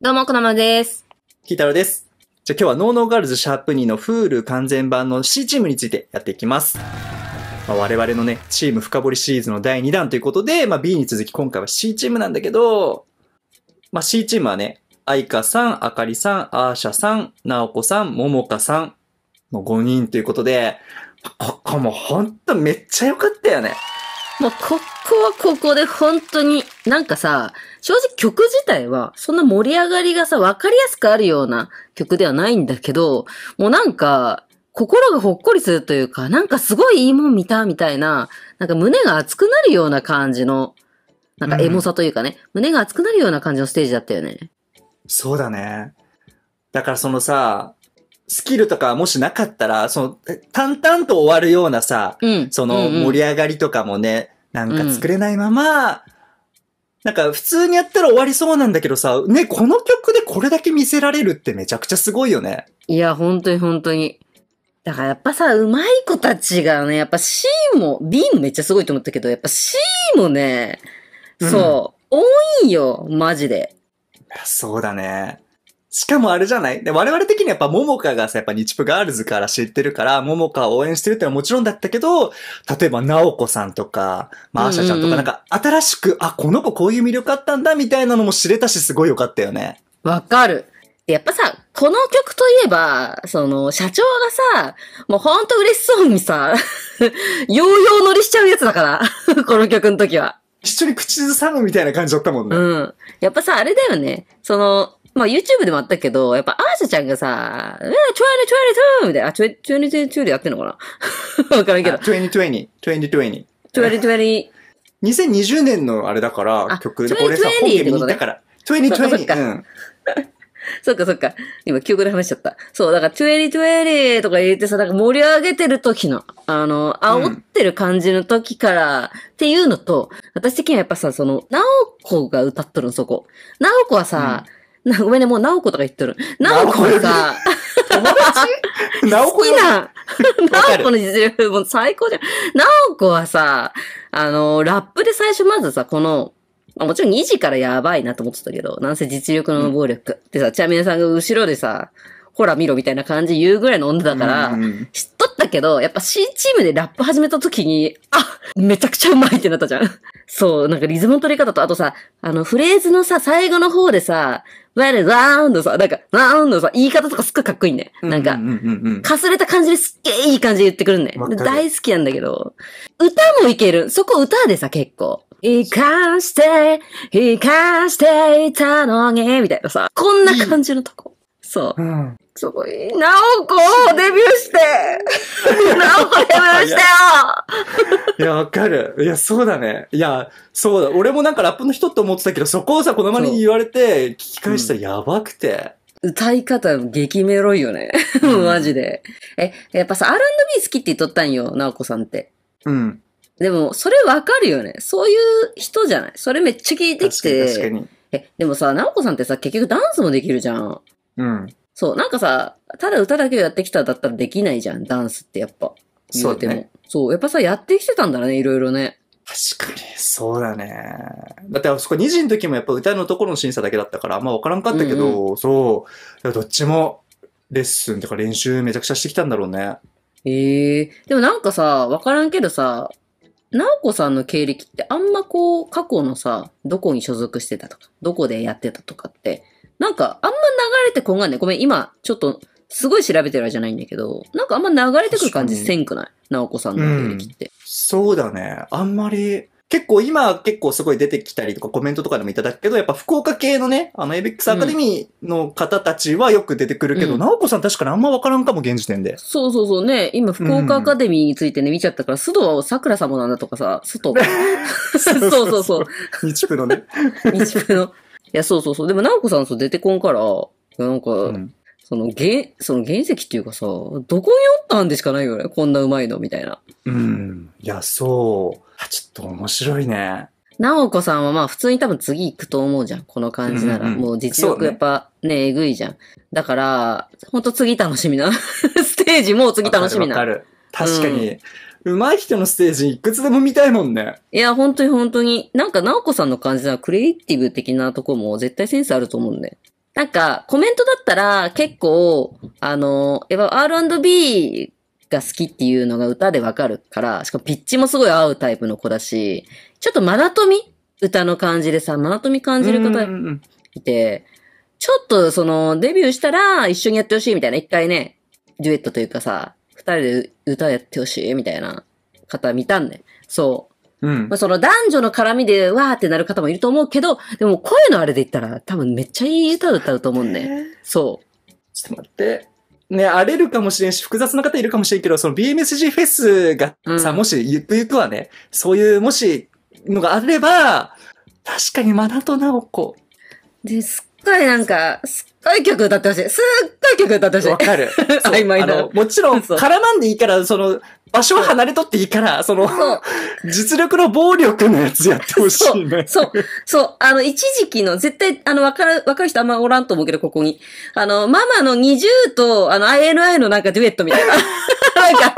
どうも、こなまです。キいたろです。じゃあ今日はノーノーガールズシャープ2のフール完全版の C チームについてやっていきます。まあ、我々のね、チーム深掘りシリーズの第2弾ということで、まあ、B に続き今回は C チームなんだけど、まあ、C チームはね、愛花さん、あかりさん、アーシャさん、なおこさん、ももかさんの5人ということで、ここもほんとめっちゃ良かったよね。も うここはここで本当に、なんかさ、正直曲自体はそんな盛り上がりがさ、わかりやすくあるような曲ではないんだけど、もうなんか、心がほっこりするというか、なんかすごいいいもん見たみたいな、なんか胸が熱くなるような感じの、なんかエモさというかね、うん、胸が熱くなるような感じのステージだったよね。そうだね。だからそのさ、スキルとかもしなかったら、その、淡々と終わるようなさ、うん、その盛り上がりとかもね、うんうん、なんか作れないまま、なんか普通にやったら終わりそうなんだけどさ、ね、この曲でこれだけ見せられるってめちゃくちゃすごいよね。いや、本当に本当に。だからやっぱさ、うまい子たちがね、やっぱ C も、B もめっちゃすごいと思ったけど、やっぱ C もね、そう、うん、多いよ、マジで。そうだね。しかもあれじゃないで、我々的にやっぱ、ももかがさ、やっぱ日プガールズから知ってるから、ももかを応援してるってのはもちろんだったけど、例えば、なおこさんとか、まあ、あしゃちゃんとか、なんか、新しく、あ、この子こういう魅力あったんだ、みたいなのも知れたし、すごい良かったよね。わかる。やっぱさ、この曲といえば、その、社長がさ、もうほんと嬉しそうにさ、ヨーヨー乗りしちゃうやつだから、この曲の時は。一緒に口ずさむみたいな感じだったもんね。うん。やっぱさ、あれだよね。その、まあ YouTube でもあったけど、やっぱアーシャちゃんがさ、え、2022! みたいな、あ、2022でやってんのかな わからんけど。2020、2020。2020。2020年のあれだから、曲で、これさ、本家見に行たから。2020! うん。そっかそっか。今、記憶で話しちゃった。そう、だから、2020とか言ってさ、なんか盛り上げてる時の、あの、煽ってる感じの時から、っていうのと、私的にはやっぱさ、その、ナオコが歌っとるの、そこ。ナオコはさ、うなごめんね、もう、ナオコとか言ってる。ナオコさ、友達ナオコな、ナオコの実力、もう最高じゃん。ナオコはさ、あの、ラップで最初まずさ、この、まあもちろん2時からやばいなと思ってたけど、なんせ実力の暴力ってさ、チャミにさんが後ろでさ、ほら見ろみたいな感じ言うぐらいの女だから、知っとったけど、やっぱ新チームでラップ始めた時に、あめちゃくちゃうまいってなったじゃん。そう、なんかリズムの取り方と、あとさ、あのフレーズのさ、最後の方でさ、ラウーのさ、なんか、ウーのさ、言い方とかすっごいかっこいいね。なんか、かすれた感じですっげーいい感じで言ってくるね。大好きなんだけど、歌もいける。そこ歌でさ、結構。生かして、生かしていたのに、みたいなさ、こんな感じのとこ。そう。すごい。ナオコをデビューしてナオコデビューしてよいや、わかる。いや、そうだね。いや、そうだ。俺もなんかラップの人って思ってたけど、そこをさ、このまに言われて、聞き返したらやばくて。うん、歌い方、激メロいよね。マジで。え、やっぱさ、R&B 好きって言っとったんよ、ナオコさんって。うん。でも、それわかるよね。そういう人じゃないそれめっちゃ聞いてきて。確かに。え、でもさ、ナオコさんってさ、結局ダンスもできるじゃん。うん。そう、なんかさ、ただ歌だけをやってきただったらできないじゃん、ダンスってやっぱ。言うても。そう,、やっぱさ、やってきてたんだね、いろいろね。確かに、そうだね。だってあそこ2時の時もやっぱ歌のところの審査だけだったから、あんまわからんかったけど、うんうん、そう、どっちもレッスンとか練習めちゃくちゃしてきたんだろうね。ええー、でもなんかさ、わからんけどさ、直子さんの経歴ってあんまこう、過去のさ、どこに所属してたとか、どこでやってたとかって、なんか、あんま流れてこんがね。ごめん、今、ちょっと、すごい調べてるわけじゃないんだけど、なんかあんま流れてくる感じせんくない直子さんの履歴って、うん、そうだね。あんまり、結構今結構すごい出てきたりとかコメントとかでもいただくけど、やっぱ福岡系のね、あのエビックスアカデミーの方たちはよく出てくるけど、うん、直子さん確かにあんまわからんかも、現時点で。そうそうそうね。今福岡アカデミーについてね、見ちゃったから、須藤は桜様なんだとかさ、須藤。そうそうそう。日プのね。日プの。や、そうそうそう。でも、ナオコさんそう出てこんから、なんか、うんその、原、その原石っていうかさ、どこにおったんでしかないよね。こんなうまいの、みたいな。うん。いや、そう。ちょっと面白いね。なおこさんはまあ普通に多分次行くと思うじゃん。この感じなら。うんうん、もう実力やっぱね、ねえぐいじゃん。だから、ほんと次楽しみな。ステージもう次楽しみな。わかる。確かに、うん、上手い人のステージいくつでも見たいもんね。いや、本当に本当に。なんか、なお子さんの感じはクリエイティブ的なとこも絶対センスあると思うんで。なんか、コメントだったら結構、あの、やっぱ R&B が好きっていうのが歌でわかるから、しかもピッチもすごい合うタイプの子だし、ちょっとマナトミ歌の感じでさ、マナトミ感じる方いて、ちょっとそのデビューしたら一緒にやってほしいみたいな、一回ね、デュエットというかさ、人で歌やってほしいみたいな方見たんね。そう。うん。まあ、その男女の絡みでわーってなる方もいると思うけど、でも声のあれで言ったら多分めっちゃいい歌歌うと思うんね。そう。ちょっと待って。ね、荒れるかもしれんし、複雑な方いるかもしれんけど、その BMSG フェスがさ、うん、もしゆくゆくはね、そういう、もし、のがあれば、確かにマナとナオコ。ですっかりなんか、すごい曲歌ってほしい。すっごい曲歌ってほしい。わかる。曖昧な。もちろん、絡まんでいいから、その、場所は離れとっていいから、その、実力の暴力のやつやってほしいね。そう、そう、あの、一時期の、絶対、あの、わかる、わかる人あんまおらんと思うけど、ここに。あの、ママの二重と、あの、INI のなんかデュエットみたいな。なんか、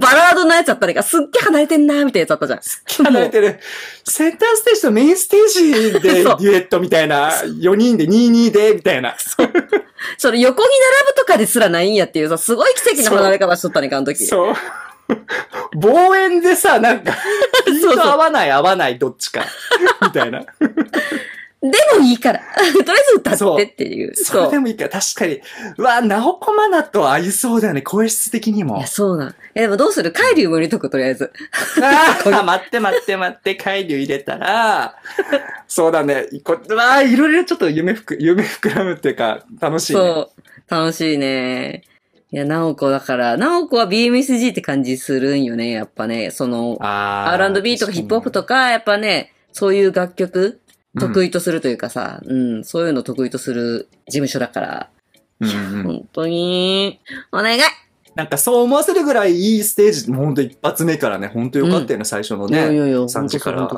バラードのやつだったらか、すっげえ離れてんなみたいなやつだったじゃん。すっげえ離れてる。センターステージとメインステージでデュエットみたいな、4人で22で、みたいな。そそれ横に並ぶとかですらないんやっていうさ、すごい奇跡の離れ方しとったね、あの時。そう。望遠でさ、なんか、人と合わない合わないどっちか、みたいな。でもいいから。とりあえず歌ってっていう。そう。それでもいいから、確かに。うわ、なおこまなと合いそうだよね、声質的にも。いや、そうなん。え、でもどうする海流も入れとく、とりあえず。ああ、待って待って待って、海流入れたら、そうだね。こうわいろいろちょっと夢ふく、夢膨らむっていうか、楽しい、ね、そう。楽しいね。いや、ナオコだから、ナオコは BMSG って感じするんよね、やっぱね。その、R&B とかヒップホップとか、やっぱね、そういう楽曲得意とするというかさ、うん、うん、そういうの得意とする事務所だから、うんうん、本当に、お願いなんかそう思わせるぐらいいいステージ、もうほんと一発目からね、ほんとよかったよね、うん、最初のね。いやいや3時から。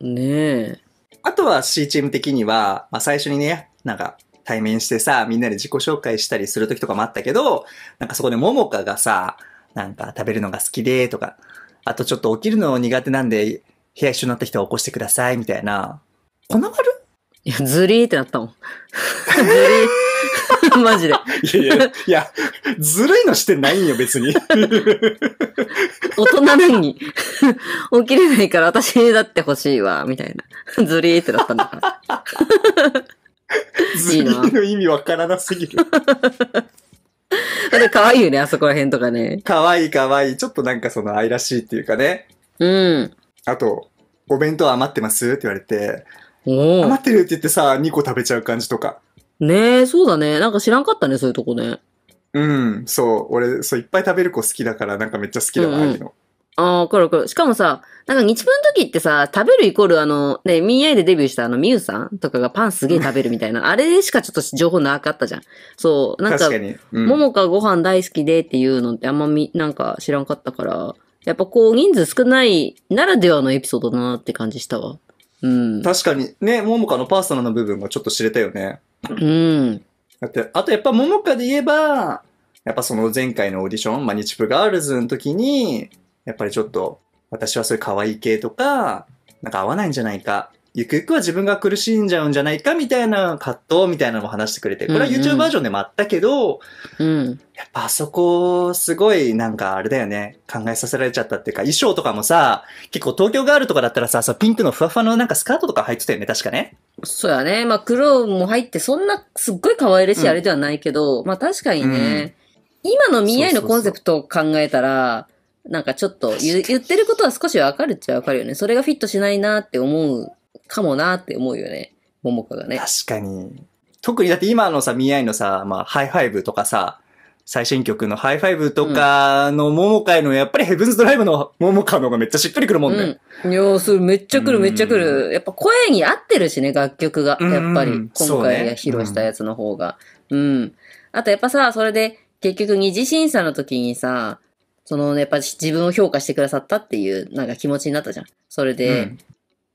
ねえ。あとは C チーム的には、まあ最初にね、なんか対面してさ、みんなで自己紹介したりする時とかもあったけど、なんかそこでももかがさ、なんか食べるのが好きでとか、あとちょっと起きるの苦手なんで、部屋一緒になった人は起こしてくださいみたいな、粉丸いや、ズリーってなったもん。ズリー。マジで。いやいや、いや、ずるいのしてないんよ、別に。大人なのに。起きれないから私だって欲しいわ、みたいな。ズリーってなったんだから。ズリーの意味わからなすぎる。で可愛いよね、あそこら辺とかね。かわいいわいい。ちょっとなんかその愛らしいっていうかね。うん。あと、お弁当余ってますって言われて、お余ってるって言ってさ、2個食べちゃう感じとか。ねえ、そうだね。なんか知らんかったね、そういうとこね。うん、そう。俺、そう、いっぱい食べる子好きだから、なんかめっちゃ好きだわ、ああいうの。ああ、わかるわかる。しかもさ、なんか日分の時ってさ、食べるイコールあの、ね、ミーアイでデビューしたあの、みゆさんとかがパンすげえ食べるみたいな、あれでしかちょっと情報なかったじゃん。そう、なんか、ももかご飯大好きでっていうのってあんまみ、なんか知らんかったから、やっぱこう人数少ないならではのエピソードだなって感じしたわ。うん。確かに、ね、ももかのパーソナルな部分がちょっと知れたよね。うん。だって、あとやっぱももかで言えば、やっぱその前回のオーディション、まあ、日プガールズの時に、やっぱりちょっと、私はそういう可愛い系とか、なんか合わないんじゃないかゆくゆくは自分が苦しんじゃうんじゃないかみたいな葛藤みたいなのも話してくれて、これは YouTube バージョンでもあったけど、うんうん、やっぱあそこ、すごいなんかあれだよね、考えさせられちゃったっていうか、衣装とかもさ、結構東京ガールとかだったらさ、そピンクのふわふわのなんかスカートとか入ってたよね、確かね。そうやね。まあ黒も入って、そんなすっごい可愛らしいあれではないけど、うん、まあ確かにね、うん、今の見合いのコンセプトを考えたら、なんかちょっと言ってることは少しわかるっちゃわかるよね。それがフィットしないなって思うかもなって思うよね。桃香がね。確かに。特にだって今のさ、見合いのさ、まあ、ハイファイブとかさ、最新曲のハイファイブとかの桃香への、やっぱりヘブンズドライブの桃香の方がめっちゃしっくりくるもんね。うん、いや、それめっちゃくるめっちゃくる。やっぱ声に合ってるしね、楽曲が。やっぱり、今回披露したやつの方が。ううん。あとやっぱさ、それで結局二次審査の時にさ、その、ね、やっぱ自分を評価してくださったっていう、なんか気持ちになったじゃん。それで、う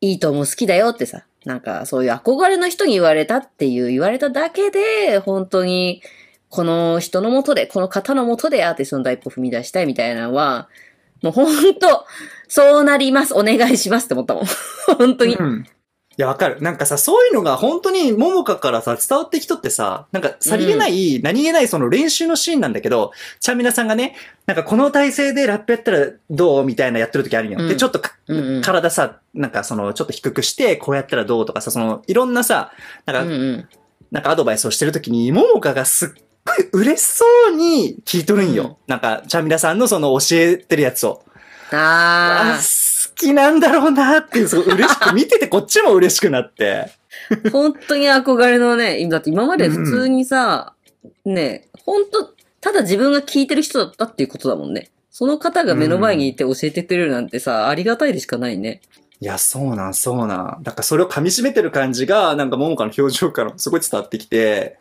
いいと思う、好きだよってさ、なんかそういう憧れの人に言われたっていう言われただけで、本当にこの人のもとで、この方のもとでアーティストの第一歩踏み出したいみたいなのは、もう本当、そうなります、お願いしますって思ったもん。本当に。うん、いや、わかる。なんかさ、そういうのが本当に桃もからさ、伝わってきとってさ、なんかさりげない、うん、何気ないその練習のシーンなんだけど、チャミナさんがね、なんかこの体勢でラップやったらどうみたいなやってる時あるんよ。うん、で、ちょっと、うんうん、体さ、なんかその、ちょっと低くして、こうやったらどうとかさ、その、いろんなさ、なんか、うんうん、なんかアドバイスをしてる時に、桃かがすっごい嬉しそうに聞いとるんよ。うん、なんか、チャミナさんのその教えてるやつを。ああ。きなんだろうなっていう、すごい嬉しく、見ててこっちも嬉しくなって。本当に憧れのね、だって今まで普通にさ、うん、ね、本当ただ自分が聞いてる人だったっていうことだもんね。その方が目の前にいて教えてくれるなんてさ、うん、ありがたいでしかないね。いや、そうなん、そうなん。だからそれを噛み締めてる感じが、なんか桃花の表情からもすごい伝わってきて、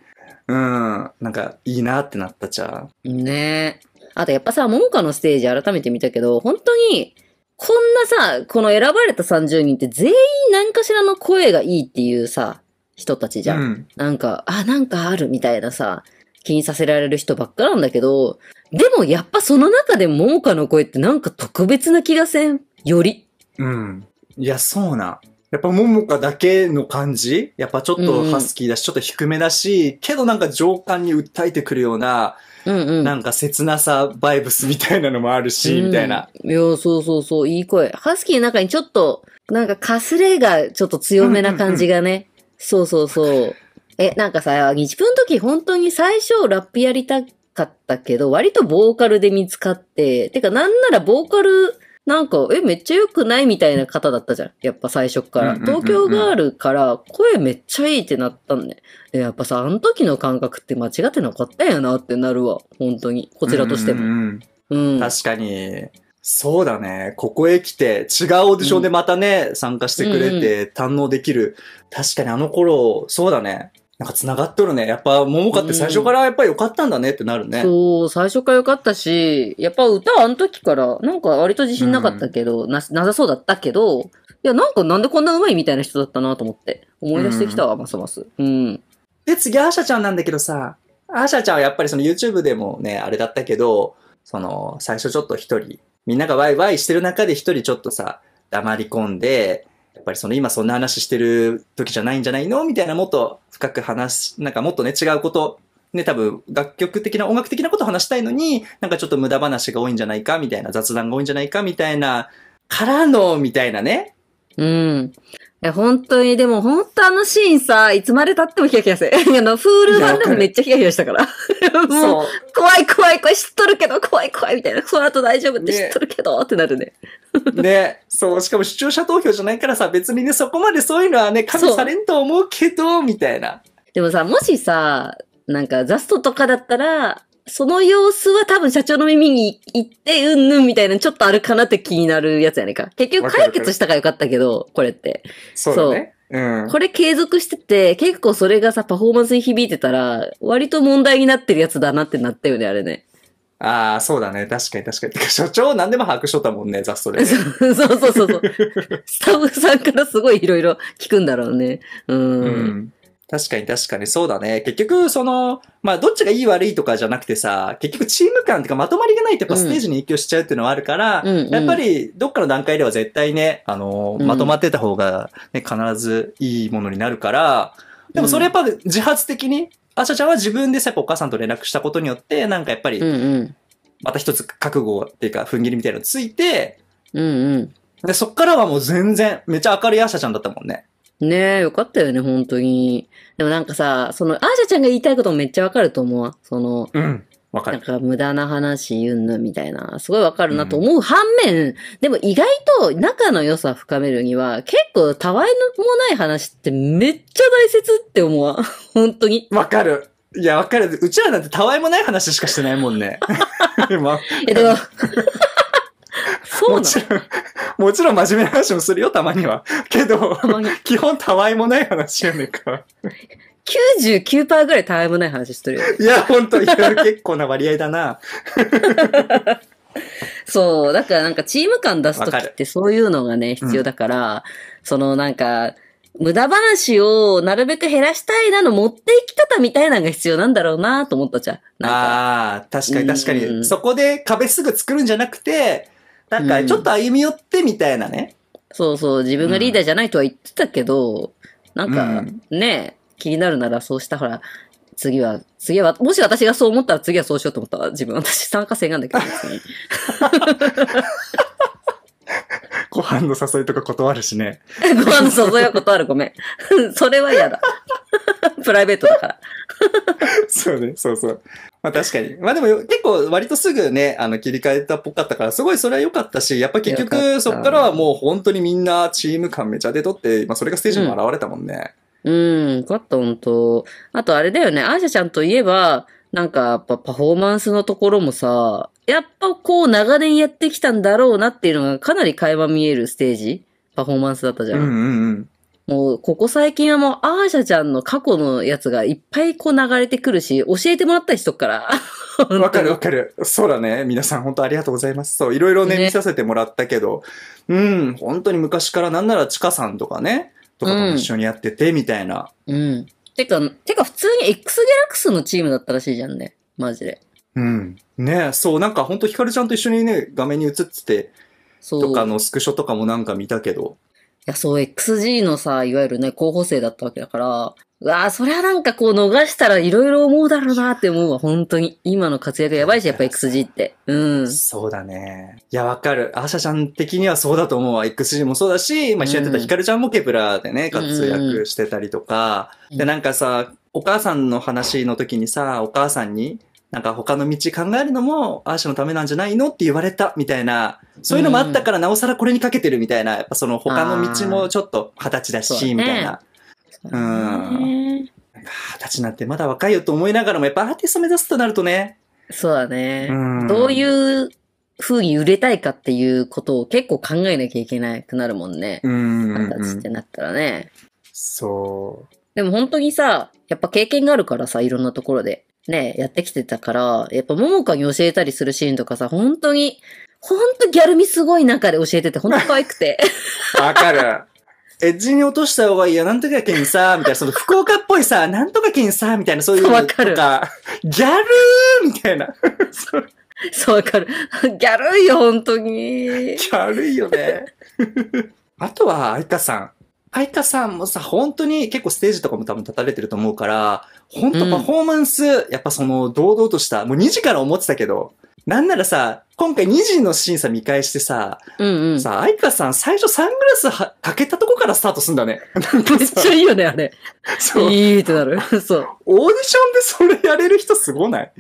うん、なんかいいなってなったじゃん。ねえ。あとやっぱさ、桃花のステージ改めて見たけど、本当にこんなさ、この選ばれた30人って全員何かしらの声がいいっていうさ、人たちじゃん。うん、なんか、あ、なんかあるみたいなさ、気にさせられる人ばっかなんだけど、でもやっぱその中でももかの声ってなんか特別な気がせん。より。うん。いや、そうな。やっぱももかだけの感じやっぱちょっとハスキーだし、うん、ちょっと低めだし、けどなんか情感に訴えてくるような、うんうん、なんか切なさバイブスみたいなのもあるし、みたいな。いや、そうそうそう、いい声。ハスキーの中にちょっと、なんかかすれがちょっと強めな感じがね。うんうんうん、そうそうそう。え、なんかさ、自分の時本当に最初ラップやりたかったけど、割とボーカルで見つかって、てかなんならボーカルなんか、え、めっちゃ良くないみたいな方だったじゃん。やっぱ最初から。東京ガールから声めっちゃいいってなったんね。やっぱさ、あの時の感覚って間違ってなかったんやなってなるわ。本当に。こちらとしても。うんうん、うん。確かに。そうだね。ここへ来て、違うオーディションでまたね、うん、参加してくれて、堪能できる。確かにあの頃、そうだね。なんか繋がっとるね。やっぱ、桃花って最初からやっぱり良かったんだねってなるね。そう、最初から良かったし、やっぱ歌あの時から、なんか割と自信なかったけど、な、なさそうだったけど、いや、なんかなんでこんな上手いみたいな人だったなと思って、思い出してきたわ、ますます。うん。で、次、アーシャちゃんなんだけどさ、アーシャちゃんはやっぱりその YouTube でもね、あれだったけど、その、最初ちょっと一人、みんながワイワイしてる中で一人ちょっとさ、黙り込んで、やっぱりその今そんな話してる時じゃないんじゃないのみたいなもっと深く話、なんかもっとね違うこと、ね多分楽曲的な音楽的なこと話したいのに、なんかちょっと無駄話が多いんじゃないかみたいな雑談が多いんじゃないかみたいな、からの、みたいなね。うん。え、本当に、でも本当あのシーンさ、いつまで経ってもヒヤヒヤる。あの、フール版でもめっちゃヒヤヒヤしたから。もう、怖い怖い怖い知っとるけど、怖い怖いみたいな。この後大丈夫って知っとるけど、ってなるね。ね、そう、しかも視聴者投票じゃないからさ、別にね、そこまでそういうのはね、加味されんと思うけど、みたいな。でもさ、もしさ、なんかザストとかだったら、その様子は多分社長の耳に行って、うんぬんみたいなちょっとあるかなって気になるやつやねんか。結局解決したからよかったけど、これって。そう、ねそう、うん。これ継続してて、結構それがさ、パフォーマンスに響いてたら、割と問題になってるやつだなってなったよね、あれね。ああ、そうだね。確かに確かに。てか所長何でも把握しとったもんね、雑草で、そうそうそうそう。スタッフさんからすごいいろいろ聞くんだろうね。うん。うん確かに確かにそうだね。結局、その、まあ、どっちがいい悪いとかじゃなくてさ、結局チーム感っていうかまとまりがないとやっぱステージに影響しちゃうっていうのはあるから、うん、やっぱりどっかの段階では絶対ね、あの、まとまってた方がね、必ずいいものになるから、でもそれやっぱ自発的にあちゃちゃんは自分でさ、っお母さんと連絡したことによって、なんかやっぱり、また一つ覚悟っていうか、踏ん切りみたいなのついて、うんうん。で、そっからはもう全然、めっちゃ明るいアシャちゃんだったもんね。ねえ、よかったよね、本当に。でもなんかさ、その、アーシャちゃんが言いたいこともめっちゃわかると思う。その、うん、わかる。なんか無駄な話言うんぬみたいな、すごいわかるなと思う反面、でも意外と仲の良さ深めるには、結構たわいのもない話ってめっちゃ大切って思わん。本当に。わかる。いや、わかる。うちらなんてたわいもない話しかしてないもんね。えっと、そうなのもちろん、もちろん真面目な話もするよ、たまには。けど、基本たわいもない話やねんか。99%ぐらいたわいもない話してるよ。いや、ほんと、いろいろ結構な割合だな。そう、だからなんかチーム感出すときってそういうのがね、必要だから、うん、そのなんか、無駄話をなるべく減らしたいなの持っていき方みたいなのが必要なんだろうなと思ったじゃん。んああ、確かに確かに、うん、そこで壁すぐ作るんじゃなくて、なんかちょっと歩み寄ってみたいなね。うん、そうそう、自分がリーダーじゃないとは言ってたけど、なんかね、気になるならそうしたほら、次は、次は、もし私がそう思ったら次はそうしようと思ったら自分、私参加性なんだけど、別に。ご飯の誘いとか断るしね。ご飯の誘いは断る、ごめん。それは嫌だ。プライベートだから。そうね、そうそう。まあ確かに。まあでも結構割とすぐね、あの切り替えたっぽかったから、すごいそれは良かったし、やっぱ結局そっからはもう本当にみんなチーム感めちゃでとって、まあそれがステージにも現れたもんね。うんうん、かった、本と、あとあれだよね、アーシャちゃんといえば、なんかやっぱパフォーマンスのところもさ、やっぱこう長年やってきたんだろうなっていうのがかなり垣間見えるステージパフォーマンスだったじゃん。うんうんうん。もう、ここ最近はもう、アーシャちゃんの過去のやつがいっぱいこう流れてくるし、教えてもらった人から。わかるわかる。そうだね。皆さん本当ありがとうございます。そう、いろいろね、ね見させてもらったけど、うん、本当に昔からなんならチカさんとかね、とかと一緒にやってて、みたいな。うん。てか、てか普通に X ギャラクスのチームだったらしいじゃんね。マジで。うん。ねそう、なんかほんとヒカルちゃんと一緒にね、画面に映ってて、とかのスクショとかもなんか見たけど。や、そう、XG のさ、いわゆるね、候補生だったわけだから、うわあ、そりゃなんかこう逃したらいろいろ思うだろうなって思うわ、本当に。今の活躍やばいし、やっぱ XG って。うん。そうだね。いや、わかる。アーシャちゃん的にはそうだと思うわ。XG もそうだし、まあ一緒やってたヒカルちゃんもケプラーでね、活躍してたりとか。うんうん、で、なんかさ、お母さんの話の時にさ、お母さんに、なんか他の道考えるのも、アーシャのためなんじゃないのって言われた、みたいな、そういうのもあったから、なおさらこれにかけてるみたいな、やっぱその他の道もちょっと二十歳だし、みたいな。うん。二十歳なんてまだ若いよと思いながらも、やっぱアーティスト目指すとなるとね。そうだね。うどういう風に売れたいかっていうことを結構考えなきゃいけなくなるもんね。二十歳ってなったらね。そう。でも本当にさ、やっぱ経験があるからさ、いろんなところで。ね、やってきてたから、やっぱ桃香に教えたりするシーンとかさ、本当に、本当ギャルみすごい中で教えてて、本当可愛くて。わかる。エッジに落とした方がいいよ、なんとか県さ、みたいな、その福岡っぽいさ、なんとか県さ、みたいな、そういうのとか、かギャルーみたいな。そう、わかる。ギャルーよ、本当に。ギャルーよね。あとは、イカさん。イカさんもさ、本当に結構ステージとかも多分立たれてると思うから、本当パフォーマンス、うん、やっぱその堂々とした、もう2時から思ってたけど、なんならさ、今回2時の審査見返してさ、うんうん、さ、相川さん最初サングラスはかけたとこからスタートすんだね。めっちゃいいよね、あれ。そう。いいってなる。そう。オーディションでそれやれる人すごない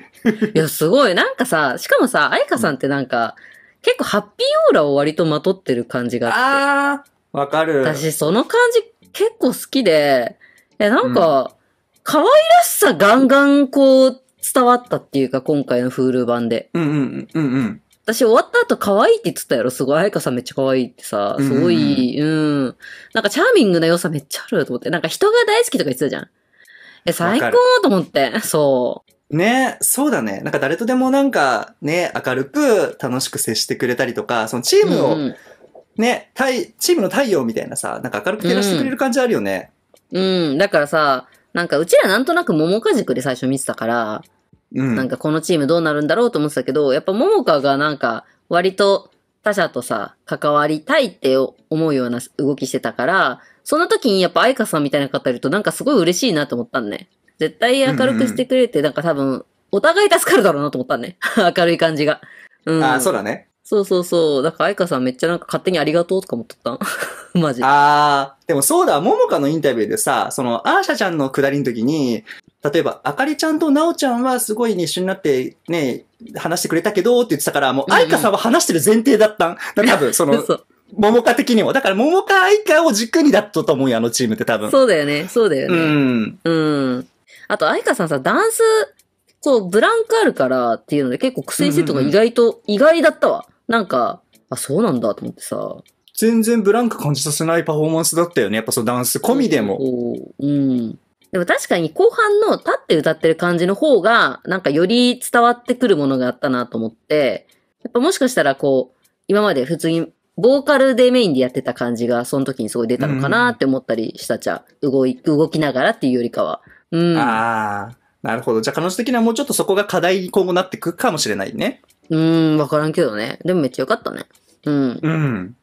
いや、すごい。なんかさ、しかもさ、イカさんってなんか、うん、結構ハッピーオーラを割とまとってる感じがあって。ああ、わかる。私、その感じ結構好きで、え、なんか、可愛らしさガンガンこう伝わったっていうか、今回のフール版で。うんうんうんうん。私終わった後可愛いって言ってたやろ。すごい。愛香さんめっちゃ可愛いってさ、すごい、うん、なんかチャーミングな良さめっちゃあると思って。なんか人が大好きとか言ってたじゃん。え、最高と思って。そう。ねそうだね。なんか誰とでもなんかね、明るく楽しく接してくれたりとか、そのチームを、うんね、対、チームの太陽みたいなさ、なんか明るく照らしてくれる感じあるよね。うん、うん、だからさ、なんかうちらなんとなく桃花塾で最初見てたから、うん、なんかこのチームどうなるんだろうと思ってたけど、やっぱ桃花がなんか割と他者とさ、関わりたいって思うような動きしてたから、その時にやっぱ愛花さんみたいな方いるとなんかすごい嬉しいなと思ったんね。絶対明るくしてくれて、うんうん、なんか多分、お互い助かるだろうなと思ったね。明るい感じが。うん、ああ、そうだね。そうそうそう。だから、愛花さんめっちゃなんか勝手にありがとうとか思っとったん マジ。あー、でもそうだ、ももかのインタビューでさ、その、アーシャちゃんのくだりの時に、例えば、あかりちゃんとなおちゃんはすごい、ね、一緒になってね、話してくれたけどって言ってたから、もう、愛花さんは話してる前提だったん。うんうん、多分、その、も桃か的にも。だから、桃か愛花を軸にだったと思うよ、あのチームって多分。そうだよね、そうだよね。うん。うん。あと、愛花さんさ、ダンス、こう、ブランクあるからっていうので、結構苦戦してとか意外と、うんうん、意外だったわ。なんか、あ、そうなんだと思ってさ。全然ブランク感じさせないパフォーマンスだったよね。やっぱそのダンス込みでも。うん。でも確かに後半の立って歌ってる感じの方が、なんかより伝わってくるものがあったなと思って、やっぱもしかしたらこう、今まで普通にボーカルでメインでやってた感じが、その時にすごい出たのかなって思ったりしたじゃ、うん、動い、動きながらっていうよりかは。うん。ああ、なるほど。じゃあ彼女的にはもうちょっとそこが課題に今後なってくかもしれないね。うーん、わからんけどね。でもめっちゃよかったね。うん。うん。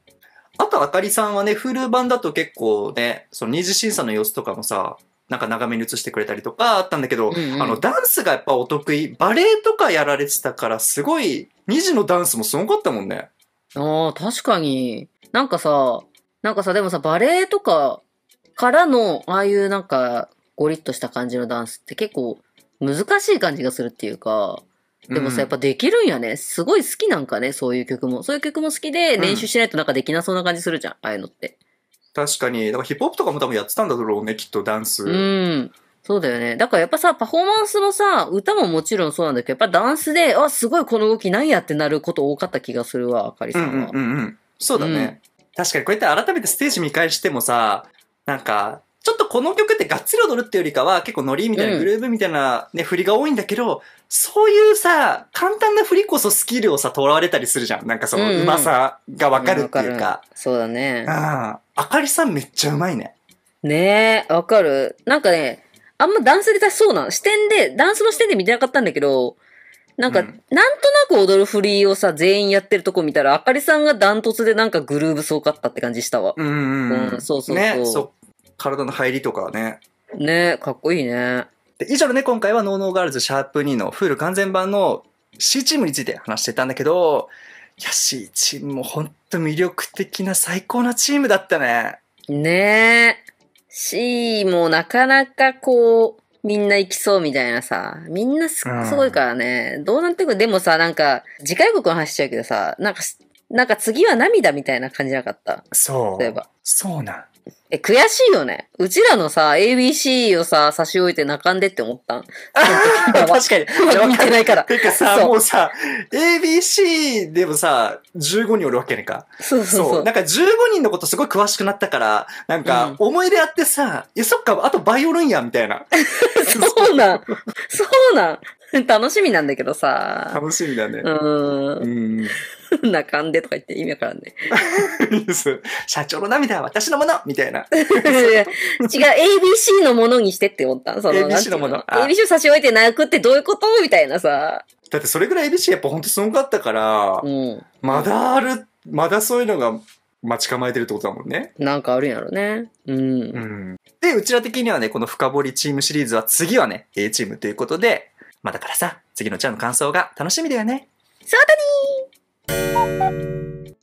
あと、あかりさんはね、フル版だと結構ね、その二次審査の様子とかもさ、なんか長めに映してくれたりとかあったんだけど、うんうん、あの、ダンスがやっぱお得意、バレエとかやられてたから、すごい、二次のダンスもすごかったもんね。ああ、確かに。なんかさ、なんかさ、でもさ、バレエとかからの、ああいうなんか、ゴリッとした感じのダンスって結構難しい感じがするっていうか、でもさ、やっぱできるんやね。すごい好きなんかね、そういう曲も。そういう曲も好きで、練習しないとなんかできなそうな感じするじゃん、ああいうのって。確かに。だからヒップホップとかも多分やってたんだろうね、きっとダンス。うん。そうだよね。だからやっぱさ、パフォーマンスもさ、歌ももちろんそうなんだけど、やっぱダンスで、あ、すごいこの動き何やってなること多かった気がするわ、あかりさんは。うんうん、うん、そうだね、うん、確かにこうやって改めてステージ見返してもさ、なんか、ちょっとこの曲ってがっつり踊るっていうよりかは、結構ノリみたいな、グルーブみたいなね、振りが多いんだけど、そういうさ、簡単な振りこそスキルをさ、とらわれたりするじゃん。なんかその、うまさがわかるっていうか。そうだね。うん。あかりさんめっちゃうまいね。ねえ、わかる。なんかね、あんまダンスで出しそうな、視点で、ダンスの視点で見てなかったんだけど、なんか、うん、なんとなく踊る振りをさ、全員やってるとこ見たら、あかりさんがダントツでなんかグルーブすごかったって感じしたわ。うん、うん、そうそうそう。ね、そっ体の入りとかね。ねかっこいいね。で以上でね、今回はノーノーガールズシャープ2のフール完全版の C チームについて話してたんだけど、いや、C チームも本当魅力的な最高なチームだったね。ねえ。C もなかなかこう、みんな行きそうみたいなさ、みんなすごいからね、うん、どうなってくるでもさ、なんか、次回国の話しちゃうけどさ、なんか、なんか次は涙みたいな感じなかった。そう。えば。そうなん。え、悔しいよね。うちらのさ、ABC をさ、差し置いて泣かんでって思ったん。確かに。見てないから。てかさ、もうさ、ABC でもさ、15人おるわけねんか。そうそうそうなんか15人のことすごい詳しくなったから、なんか、思い出あってさ、うん、え、そっか、あとバイオルンや、みたいな。そうなん。そうなん。楽しみなんだけどさ。楽しみだね。うん。うん。泣かんでとか言って意味わからんね。社長の涙は私のものみたいな。違う、ABC のものにしてって思った。その ABC のもの ABC を差し置いて泣くってどういうことみたいなさ。だってそれぐらい ABC やっぱほんとすごかったからう、ん。まだある、まだそういうのが待ち構えてるってことだもんね。なんかあるんやろね。うん。うん。で、うちら的にはね、この深掘りチームシリーズは次はね、A チームということで、まあだからさ、次のチャーの感想が楽しみだよね。そうだね